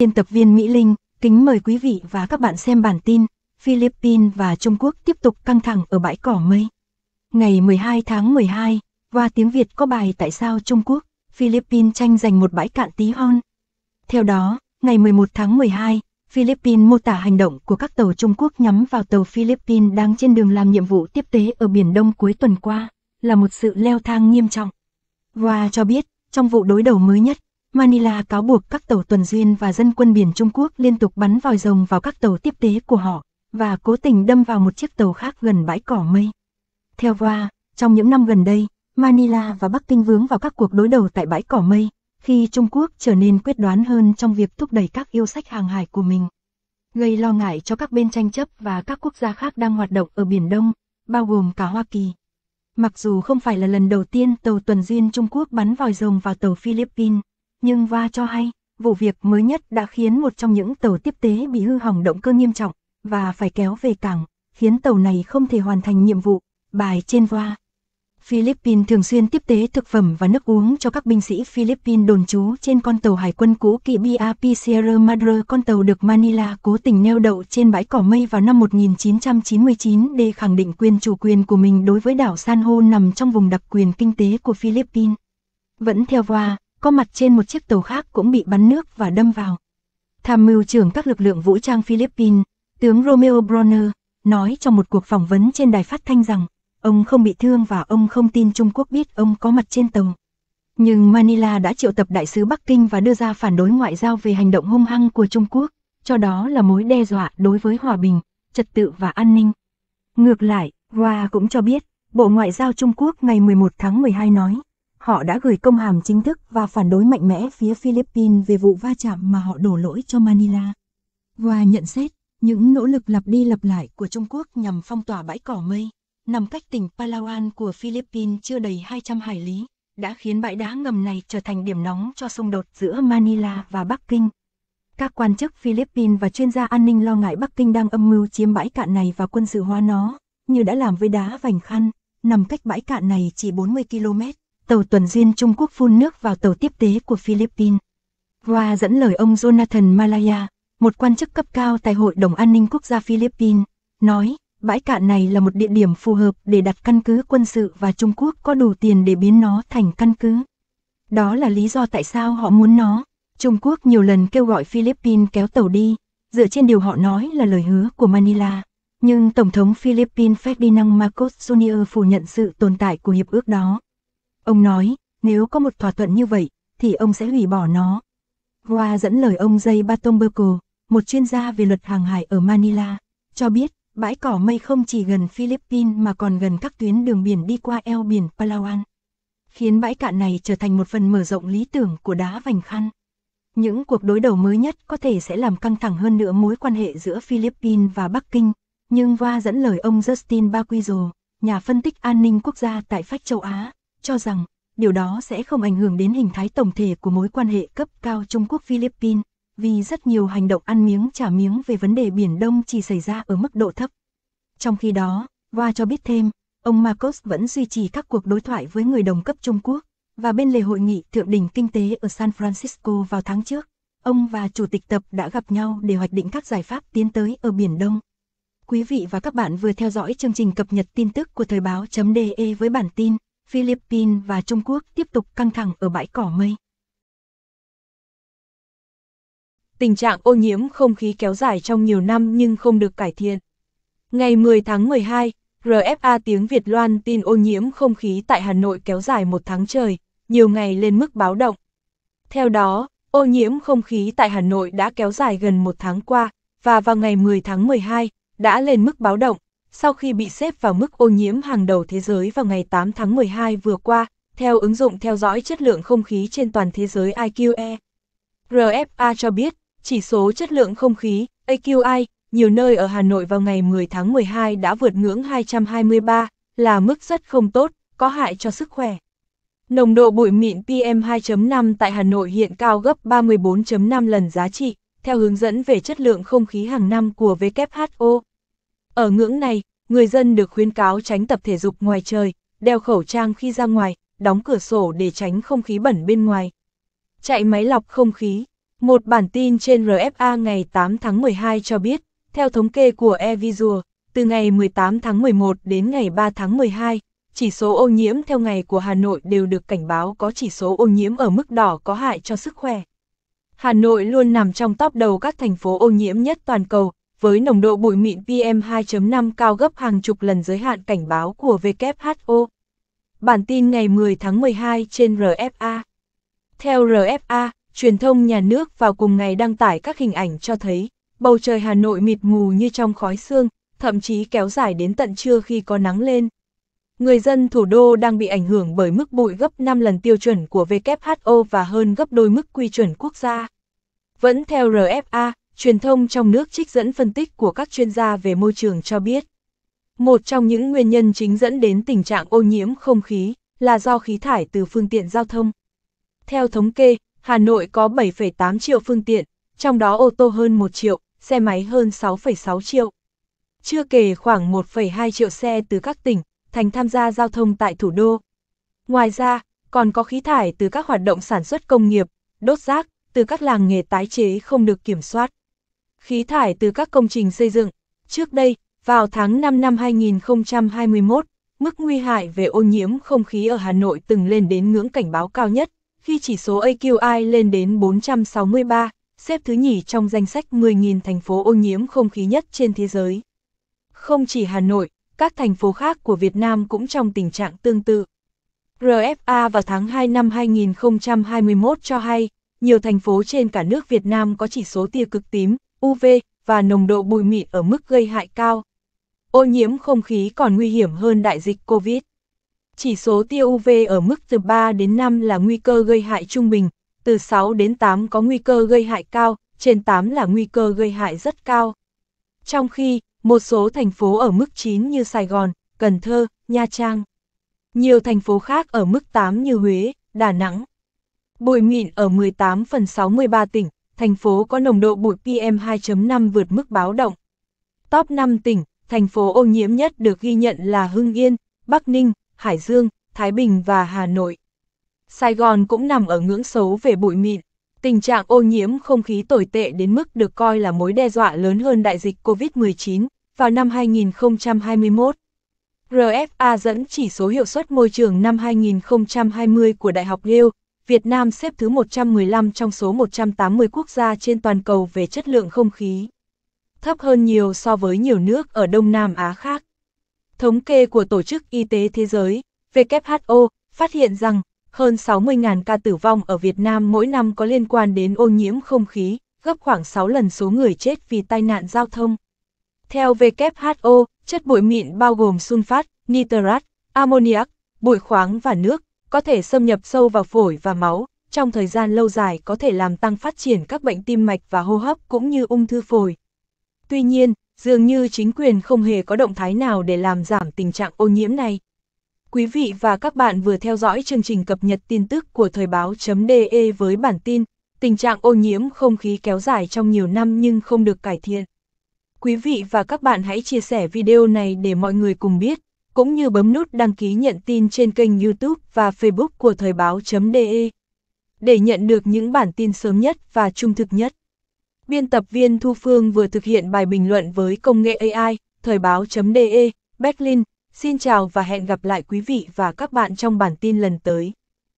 Biên tập viên Mỹ Linh, kính mời quý vị và các bạn xem bản tin Philippines và Trung Quốc tiếp tục căng thẳng ở bãi cỏ mây. Ngày 12 tháng 12, và tiếng Việt có bài Tại sao Trung Quốc, Philippines tranh giành một bãi cạn tí hon. Theo đó, ngày 11 tháng 12, Philippines mô tả hành động của các tàu Trung Quốc nhắm vào tàu Philippines đang trên đường làm nhiệm vụ tiếp tế ở Biển Đông cuối tuần qua, là một sự leo thang nghiêm trọng. Và cho biết, trong vụ đối đầu mới nhất, Manila cáo buộc các tàu tuần duyên và dân quân biển Trung Quốc liên tục bắn vòi rồng vào các tàu tiếp tế của họ, và cố tình đâm vào một chiếc tàu khác gần bãi cỏ mây. Theo VOA, trong những năm gần đây, Manila và Bắc Kinh vướng vào các cuộc đối đầu tại bãi cỏ mây, khi Trung Quốc trở nên quyết đoán hơn trong việc thúc đẩy các yêu sách hàng hải của mình. Gây lo ngại cho các bên tranh chấp và các quốc gia khác đang hoạt động ở Biển Đông, bao gồm cả Hoa Kỳ. Mặc dù không phải là lần đầu tiên tàu tuần duyên Trung Quốc bắn vòi rồng vào tàu Philippines, nhưng va cho hay, vụ việc mới nhất đã khiến một trong những tàu tiếp tế bị hư hỏng động cơ nghiêm trọng và phải kéo về cảng, khiến tàu này không thể hoàn thành nhiệm vụ. Bài trên va. Philippines thường xuyên tiếp tế thực phẩm và nước uống cho các binh sĩ Philippines đồn trú trên con tàu hải quân cũ kỵ BRP Sierra Madre. Con tàu được Manila cố tình neo đậu trên bãi cỏ mây vào năm 1999 để khẳng định quyền chủ quyền của mình đối với đảo San Hô nằm trong vùng đặc quyền kinh tế của Philippines. Vẫn theo VOA, có mặt trên một chiếc tàu khác cũng bị bắn nước và đâm vào. Tham mưu trưởng các lực lượng vũ trang Philippines, tướng Romeo Bronner, nói trong một cuộc phỏng vấn trên đài phát thanh rằng, ông không bị thương và ông không tin Trung Quốc biết ông có mặt trên tàu. Nhưng Manila đã triệu tập đại sứ Bắc Kinh và đưa ra phản đối ngoại giao về hành động hung hăng của Trung Quốc, cho đó là mối đe dọa đối với hòa bình, trật tự và an ninh. Ngược lại, Hoa cũng cho biết, Bộ Ngoại giao Trung Quốc ngày 11 tháng 12 nói, họ đã gửi công hàm chính thức và phản đối mạnh mẽ phía Philippines về vụ va chạm mà họ đổ lỗi cho Manila. và nhận xét, những nỗ lực lặp đi lặp lại của Trung Quốc nhằm phong tỏa bãi cỏ mây, nằm cách tỉnh Palawan của Philippines chưa đầy 200 hải lý, đã khiến bãi đá ngầm này trở thành điểm nóng cho xung đột giữa Manila và Bắc Kinh. Các quan chức Philippines và chuyên gia an ninh lo ngại Bắc Kinh đang âm mưu chiếm bãi cạn này và quân sự hóa nó, như đã làm với đá vành khăn, nằm cách bãi cạn này chỉ 40 km tàu tuần duyên Trung Quốc phun nước vào tàu tiếp tế của Philippines. Hoa dẫn lời ông Jonathan Malaya, một quan chức cấp cao tại Hội đồng An ninh Quốc gia Philippines, nói, bãi cạn này là một địa điểm phù hợp để đặt căn cứ quân sự và Trung Quốc có đủ tiền để biến nó thành căn cứ. Đó là lý do tại sao họ muốn nó. Trung Quốc nhiều lần kêu gọi Philippines kéo tàu đi, dựa trên điều họ nói là lời hứa của Manila. Nhưng Tổng thống Philippines Ferdinand Marcos Jr. phủ nhận sự tồn tại của hiệp ước đó. Ông nói, nếu có một thỏa thuận như vậy, thì ông sẽ hủy bỏ nó. Hoa dẫn lời ông Jay Batomberco, một chuyên gia về luật hàng hải ở Manila, cho biết bãi cỏ mây không chỉ gần Philippines mà còn gần các tuyến đường biển đi qua eo biển Palawan, khiến bãi cạn này trở thành một phần mở rộng lý tưởng của đá vành khăn. Những cuộc đối đầu mới nhất có thể sẽ làm căng thẳng hơn nữa mối quan hệ giữa Philippines và Bắc Kinh, nhưng Hoa dẫn lời ông Justin Baquizo, nhà phân tích an ninh quốc gia tại Phách châu Á, cho rằng điều đó sẽ không ảnh hưởng đến hình thái tổng thể của mối quan hệ cấp cao Trung Quốc-Philippines, vì rất nhiều hành động ăn miếng trả miếng về vấn đề Biển Đông chỉ xảy ra ở mức độ thấp. Trong khi đó, Hoa cho biết thêm, ông Marcos vẫn duy trì các cuộc đối thoại với người đồng cấp Trung Quốc, và bên lề hội nghị thượng đỉnh kinh tế ở San Francisco vào tháng trước, ông và Chủ tịch Tập đã gặp nhau để hoạch định các giải pháp tiến tới ở Biển Đông. Quý vị và các bạn vừa theo dõi chương trình cập nhật tin tức của Thời báo.de với bản tin Philippines và Trung Quốc tiếp tục căng thẳng ở bãi cỏ mây. Tình trạng ô nhiễm không khí kéo dài trong nhiều năm nhưng không được cải thiện. Ngày 10 tháng 12, RFA tiếng Việt loan tin ô nhiễm không khí tại Hà Nội kéo dài một tháng trời, nhiều ngày lên mức báo động. Theo đó, ô nhiễm không khí tại Hà Nội đã kéo dài gần một tháng qua, và vào ngày 10 tháng 12, đã lên mức báo động sau khi bị xếp vào mức ô nhiễm hàng đầu thế giới vào ngày 8 tháng 12 vừa qua, theo ứng dụng theo dõi chất lượng không khí trên toàn thế giới IQE. RFA cho biết, chỉ số chất lượng không khí AQI nhiều nơi ở Hà Nội vào ngày 10 tháng 12 đã vượt ngưỡng 223, là mức rất không tốt, có hại cho sức khỏe. Nồng độ bụi mịn PM2.5 tại Hà Nội hiện cao gấp 34.5 lần giá trị, theo hướng dẫn về chất lượng không khí hàng năm của WHO. Ở ngưỡng này, người dân được khuyến cáo tránh tập thể dục ngoài trời, đeo khẩu trang khi ra ngoài, đóng cửa sổ để tránh không khí bẩn bên ngoài. Chạy máy lọc không khí. Một bản tin trên RFA ngày 8 tháng 12 cho biết, theo thống kê của Evisual, từ ngày 18 tháng 11 đến ngày 3 tháng 12, chỉ số ô nhiễm theo ngày của Hà Nội đều được cảnh báo có chỉ số ô nhiễm ở mức đỏ có hại cho sức khỏe. Hà Nội luôn nằm trong top đầu các thành phố ô nhiễm nhất toàn cầu, với nồng độ bụi mịn PM2.5 cao gấp hàng chục lần giới hạn cảnh báo của WHO. Bản tin ngày 10 tháng 12 trên RFA. Theo RFA, truyền thông nhà nước vào cùng ngày đăng tải các hình ảnh cho thấy, bầu trời Hà Nội mịt mù như trong khói sương, thậm chí kéo dài đến tận trưa khi có nắng lên. Người dân thủ đô đang bị ảnh hưởng bởi mức bụi gấp 5 lần tiêu chuẩn của WHO và hơn gấp đôi mức quy chuẩn quốc gia. Vẫn theo RFA, truyền thông trong nước trích dẫn phân tích của các chuyên gia về môi trường cho biết. Một trong những nguyên nhân chính dẫn đến tình trạng ô nhiễm không khí là do khí thải từ phương tiện giao thông. Theo thống kê, Hà Nội có 7,8 triệu phương tiện, trong đó ô tô hơn 1 triệu, xe máy hơn 6,6 triệu. Chưa kể khoảng 1,2 triệu xe từ các tỉnh, thành tham gia giao thông tại thủ đô. Ngoài ra, còn có khí thải từ các hoạt động sản xuất công nghiệp, đốt rác, từ các làng nghề tái chế không được kiểm soát khí thải từ các công trình xây dựng. Trước đây, vào tháng 5 năm 2021, mức nguy hại về ô nhiễm không khí ở Hà Nội từng lên đến ngưỡng cảnh báo cao nhất, khi chỉ số AQI lên đến 463, xếp thứ nhì trong danh sách 10.000 thành phố ô nhiễm không khí nhất trên thế giới. Không chỉ Hà Nội, các thành phố khác của Việt Nam cũng trong tình trạng tương tự. RFA vào tháng 2 năm 2021 cho hay, nhiều thành phố trên cả nước Việt Nam có chỉ số tia cực tím, UV và nồng độ bụi mịn ở mức gây hại cao. Ô nhiễm không khí còn nguy hiểm hơn đại dịch COVID. Chỉ số tia UV ở mức từ 3 đến 5 là nguy cơ gây hại trung bình, từ 6 đến 8 có nguy cơ gây hại cao, trên 8 là nguy cơ gây hại rất cao. Trong khi, một số thành phố ở mức 9 như Sài Gòn, Cần Thơ, Nha Trang. Nhiều thành phố khác ở mức 8 như Huế, Đà Nẵng. Bụi mịn ở 18 phần 63 tỉnh, thành phố có nồng độ bụi PM2.5 vượt mức báo động. Top 5 tỉnh, thành phố ô nhiễm nhất được ghi nhận là Hưng Yên, Bắc Ninh, Hải Dương, Thái Bình và Hà Nội. Sài Gòn cũng nằm ở ngưỡng xấu về bụi mịn. Tình trạng ô nhiễm không khí tồi tệ đến mức được coi là mối đe dọa lớn hơn đại dịch COVID-19 vào năm 2021. RFA dẫn chỉ số hiệu suất môi trường năm 2020 của Đại học Yale Việt Nam xếp thứ 115 trong số 180 quốc gia trên toàn cầu về chất lượng không khí. Thấp hơn nhiều so với nhiều nước ở Đông Nam Á khác. Thống kê của Tổ chức Y tế Thế giới, WHO, phát hiện rằng hơn 60.000 ca tử vong ở Việt Nam mỗi năm có liên quan đến ô nhiễm không khí, gấp khoảng 6 lần số người chết vì tai nạn giao thông. Theo WHO, chất bụi mịn bao gồm sunfat, nitrat, ammoniac, bụi khoáng và nước, có thể xâm nhập sâu vào phổi và máu, trong thời gian lâu dài có thể làm tăng phát triển các bệnh tim mạch và hô hấp cũng như ung thư phổi. Tuy nhiên, dường như chính quyền không hề có động thái nào để làm giảm tình trạng ô nhiễm này. Quý vị và các bạn vừa theo dõi chương trình cập nhật tin tức của Thời báo.de với bản tin Tình trạng ô nhiễm không khí kéo dài trong nhiều năm nhưng không được cải thiện. Quý vị và các bạn hãy chia sẻ video này để mọi người cùng biết cũng như bấm nút đăng ký nhận tin trên kênh YouTube và Facebook của Thời báo.de để nhận được những bản tin sớm nhất và trung thực nhất. Biên tập viên Thu Phương vừa thực hiện bài bình luận với công nghệ AI, Thời báo.de, Berlin. Xin chào và hẹn gặp lại quý vị và các bạn trong bản tin lần tới.